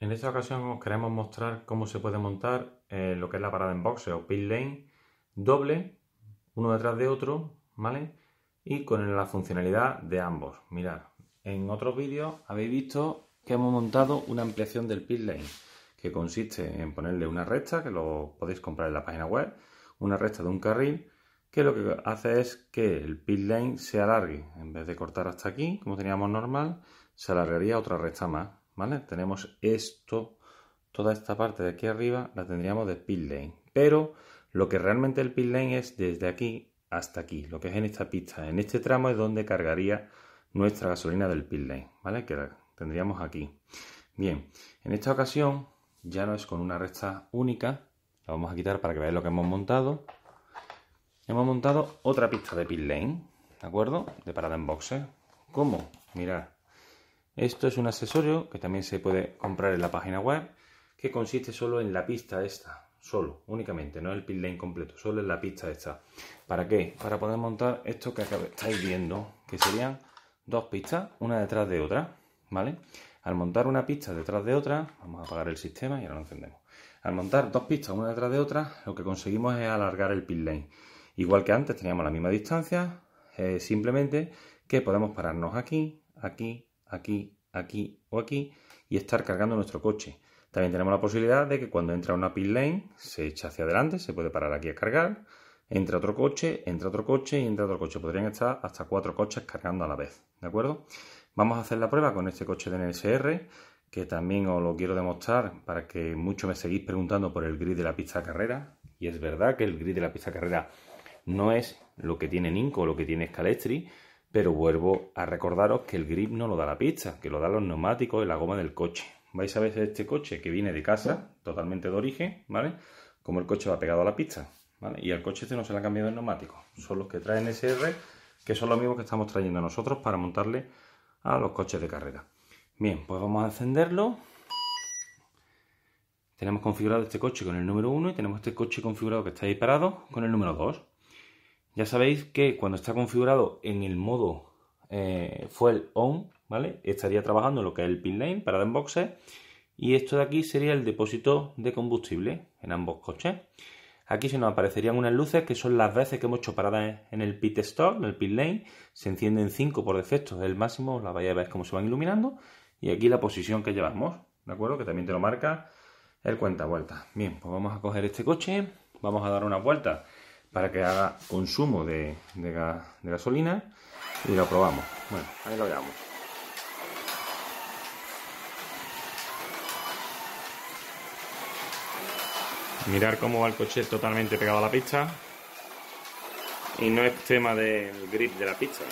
En esta ocasión os queremos mostrar cómo se puede montar eh, lo que es la parada en boxe o pit lane doble, uno detrás de otro, ¿vale? Y con la funcionalidad de ambos. Mirad, en otros vídeos habéis visto que hemos montado una ampliación del pit lane, que consiste en ponerle una recta, que lo podéis comprar en la página web, una recta de un carril, que lo que hace es que el pit lane se alargue. En vez de cortar hasta aquí, como teníamos normal, se alargaría otra recta más. ¿vale? Tenemos esto, toda esta parte de aquí arriba la tendríamos de pit lane, pero lo que realmente el pit lane es desde aquí hasta aquí, lo que es en esta pista. En este tramo es donde cargaría nuestra gasolina del pit lane, ¿vale? Que la tendríamos aquí. Bien, en esta ocasión ya no es con una recta única, la vamos a quitar para que veáis lo que hemos montado. Hemos montado otra pista de pit lane, ¿de acuerdo? De parada en boxes. ¿Cómo? Mirad, esto es un accesorio que también se puede comprar en la página web, que consiste solo en la pista esta, solo, únicamente, no el pin lane completo, solo en la pista esta. ¿Para qué? Para poder montar esto que estáis viendo, que serían dos pistas, una detrás de otra, ¿vale? Al montar una pista detrás de otra, vamos a apagar el sistema y ahora lo encendemos. Al montar dos pistas una detrás de otra, lo que conseguimos es alargar el pin lane. Igual que antes teníamos la misma distancia, simplemente que podemos pararnos aquí, aquí aquí, aquí o aquí y estar cargando nuestro coche. También tenemos la posibilidad de que cuando entra una pit lane se echa hacia adelante, se puede parar aquí a cargar, entra otro coche, entra otro coche y entra otro coche. Podrían estar hasta cuatro coches cargando a la vez, ¿de acuerdo? Vamos a hacer la prueba con este coche de NSR, que también os lo quiero demostrar para que muchos me seguís preguntando por el grid de la pista carrera. Y es verdad que el grid de la pista carrera no es lo que tiene Ninco o lo que tiene Scalestri, pero vuelvo a recordaros que el grip no lo da la pista, que lo da los neumáticos y la goma del coche. Vais a ver este coche que viene de casa, totalmente de origen, ¿vale? Como el coche va pegado a la pista, ¿vale? Y al coche este no se le ha cambiado el neumático. Son los que traen SR, que son los mismos que estamos trayendo nosotros para montarle a los coches de carrera. Bien, pues vamos a encenderlo. Tenemos configurado este coche con el número 1 y tenemos este coche configurado que está ahí parado con el número 2. Ya sabéis que cuando está configurado en el modo eh, fuel on, ¿vale? Estaría trabajando lo que es el pin lane, para en boxes, y esto de aquí sería el depósito de combustible en ambos coches. Aquí se nos aparecerían unas luces que son las veces que hemos hecho paradas en el pit store, en el pit lane. Se encienden 5 por defecto, es el máximo, la vaya a ver cómo se van iluminando. Y aquí la posición que llevamos, ¿de acuerdo? Que también te lo marca el cuenta vuelta Bien, pues vamos a coger este coche, vamos a dar una vuelta para que haga consumo de, gasolina y lo probamos. Bueno, ahí lo veamos. Mirar cómo va el coche totalmente pegado a la pista. Y no es tema del grip de la pista.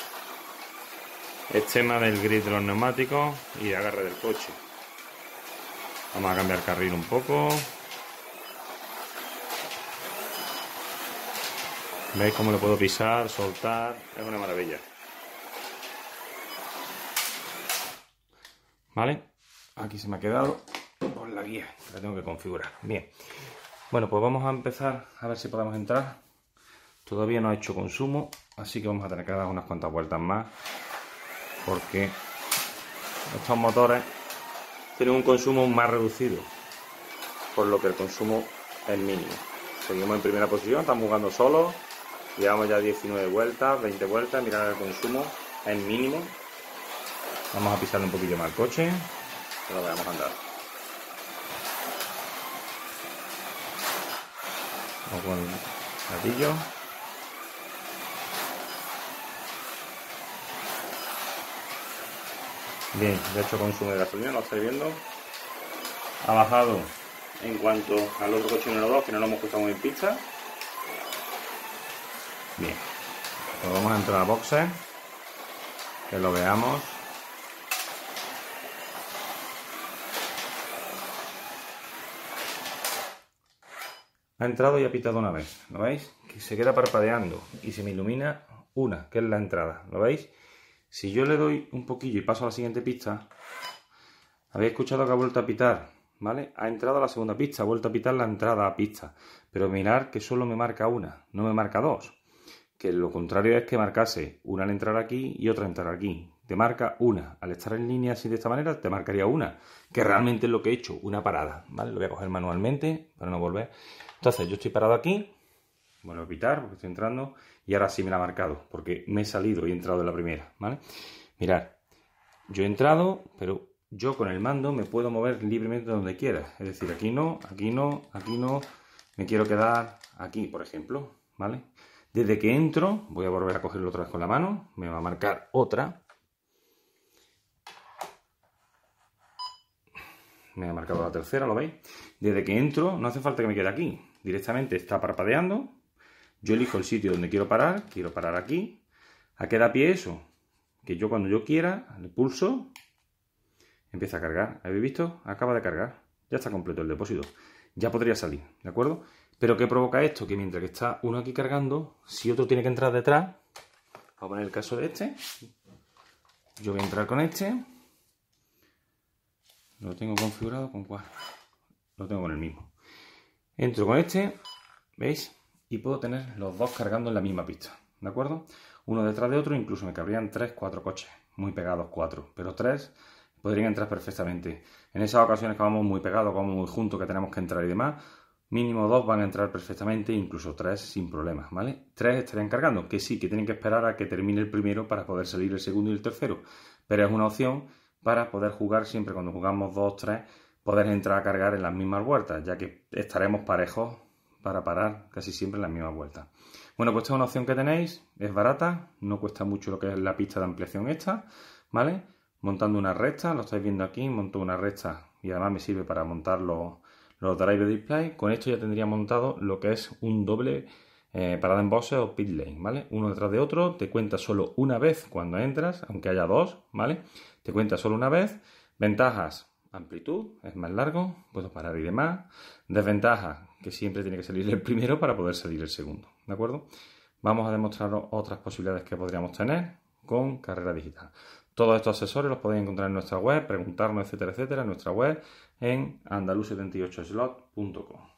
Es tema del grip de los neumáticos y agarre del coche. Vamos a cambiar carril un poco. ¿Veis cómo lo puedo pisar, soltar? Es una maravilla. ¿Vale? Aquí se me ha quedado con la guía, la tengo que configurar. Bien. Bueno, pues vamos a empezar a ver si podemos entrar. Todavía no ha hecho consumo, así que vamos a tener que dar unas cuantas vueltas más. Porque estos motores tienen un consumo más reducido. Por lo que el consumo es mínimo. Seguimos en primera posición, estamos jugando solos. Llevamos ya 19 vueltas, 20 vueltas, mirar el consumo, es mínimo. Vamos a pisarle un poquillo más el coche, pero vamos a andar. Vamos con el gatillo. Bien, de hecho consumo de gasolina, lo estáis viendo. Ha bajado en cuanto al otro coche número 2, que no lo hemos puesto muy en pista. vamos a entrar a boxe, Que lo veamos. Ha entrado y ha pitado una vez. ¿Lo veis? Que se queda parpadeando y se me ilumina una, que es la entrada. ¿Lo veis? Si yo le doy un poquillo y paso a la siguiente pista, habéis escuchado que ha vuelto a pitar, ¿vale? Ha entrado a la segunda pista, ha vuelto a pitar la entrada a pista. Pero mirar que solo me marca una, no me marca dos que lo contrario es que marcase una al entrar aquí y otra entrar aquí. Te marca una. Al estar en línea así de esta manera, te marcaría una, que realmente es lo que he hecho, una parada. ¿vale? Lo voy a coger manualmente para no volver. Entonces, yo estoy parado aquí, bueno, evitar porque estoy entrando, y ahora sí me la ha marcado, porque me he salido y he entrado en la primera. ¿vale? Mirad, yo he entrado, pero yo con el mando me puedo mover libremente donde quiera. Es decir, aquí no, aquí no, aquí no, me quiero quedar aquí, por ejemplo, ¿vale? Desde que entro, voy a volver a cogerlo otra vez con la mano, me va a marcar otra. Me ha marcado la tercera, ¿lo veis? Desde que entro, no hace falta que me quede aquí. Directamente está parpadeando. Yo elijo el sitio donde quiero parar. Quiero parar aquí. ¿A qué da pie eso? Que yo cuando yo quiera, le pulso, empieza a cargar. ¿Habéis visto? Acaba de cargar. Ya está completo el depósito. Ya podría salir, ¿de acuerdo? Pero ¿qué provoca esto? Que mientras que está uno aquí cargando, si otro tiene que entrar detrás, vamos a poner el caso de este, yo voy a entrar con este, lo tengo configurado con cuál, lo tengo con el mismo. Entro con este, ¿veis? Y puedo tener los dos cargando en la misma pista, ¿de acuerdo? Uno detrás de otro, incluso me cabrían tres, cuatro coches, muy pegados cuatro, pero tres podrían entrar perfectamente. En esas ocasiones que vamos muy pegados, que vamos muy juntos, que tenemos que entrar y demás, Mínimo dos van a entrar perfectamente, incluso tres sin problemas, ¿vale? Tres estarían cargando, que sí, que tienen que esperar a que termine el primero para poder salir el segundo y el tercero, pero es una opción para poder jugar siempre cuando jugamos dos, tres, poder entrar a cargar en las mismas vueltas, ya que estaremos parejos para parar casi siempre en las mismas vueltas. Bueno, pues esta es una opción que tenéis, es barata, no cuesta mucho lo que es la pista de ampliación esta, ¿vale? Montando una recta, lo estáis viendo aquí, monto una recta y además me sirve para montarlo los drive display. Con esto ya tendría montado lo que es un doble eh, parada en boxe o pit lane, ¿vale? Uno detrás de otro, te cuenta solo una vez cuando entras, aunque haya dos, ¿vale? Te cuenta solo una vez. Ventajas, amplitud, es más largo, puedo parar y demás. Desventaja, que siempre tiene que salir el primero para poder salir el segundo, ¿de acuerdo? Vamos a demostrar otras posibilidades que podríamos tener con carrera digital. Todos estos asesores los podéis encontrar en nuestra web, preguntarnos, etcétera, etcétera, en nuestra web en andaluz78slot.com.